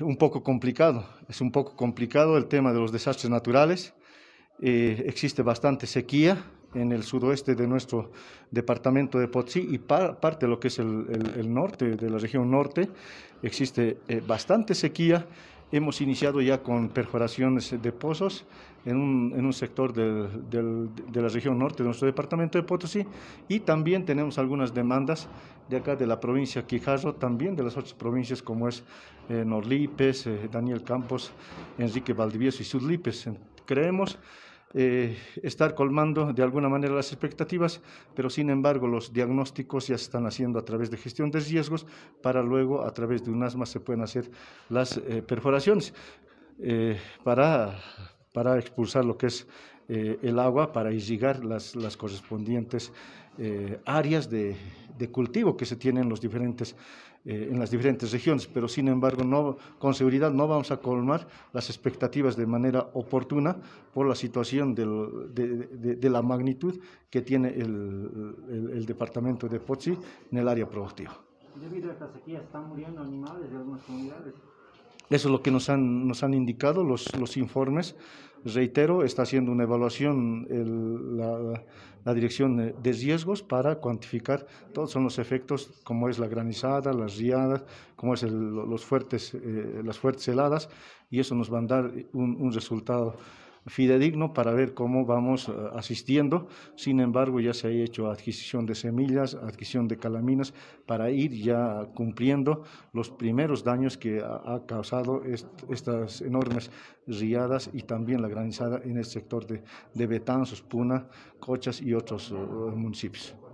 un poco complicado. Es un poco complicado el tema de los desastres naturales. Eh, existe bastante sequía en el sudoeste de nuestro departamento de Potsi y parte de lo que es el, norte, de la región norte, existe eh, bastante sequía Hemos iniciado ya con perforaciones de pozos en un, sector de, la región norte de nuestro departamento de Potosí y también tenemos algunas demandas de acá de la provincia Quijarro, también de las otras provincias como es eh, Norlipes, eh, Daniel Campos, Enrique Valdivieso y Sudlipes. Creemos eh, estar colmando de alguna manera las expectativas, pero sin embargo los diagnósticos ya se están haciendo a través de gestión de riesgos para luego a través de un asma se pueden hacer las eh, perforaciones eh, para para expulsar lo que es eh, el agua, para irrigar las, las correspondientes eh, áreas de, cultivo que se tienen en, los diferentes, eh, en las diferentes regiones. Pero sin embargo, no, con seguridad no vamos a colmar las expectativas de manera oportuna por la situación de, la magnitud que tiene el, departamento de Pochi en el área productiva. Debido a esta sequía están muriendo animales de algunas comunidades. Eso es lo que nos han, nos han indicado los, los informes. Reitero, está haciendo una evaluación la, dirección de riesgos para cuantificar todos son los efectos, como es la granizada, las riadas, como es los fuertes, eh, las fuertes heladas, y eso nos va a dar un, un resultado fidedigno para ver cómo vamos eh, asistiendo. Sin embargo, ya se ha hecho adquisición de semillas, adquisición de calaminas para ir ya cumpliendo los primeros daños que ha causado estas enormes riadas y también la granizada en el sector de, de Betanzos, Puna, Cochas y otros eh, municipios.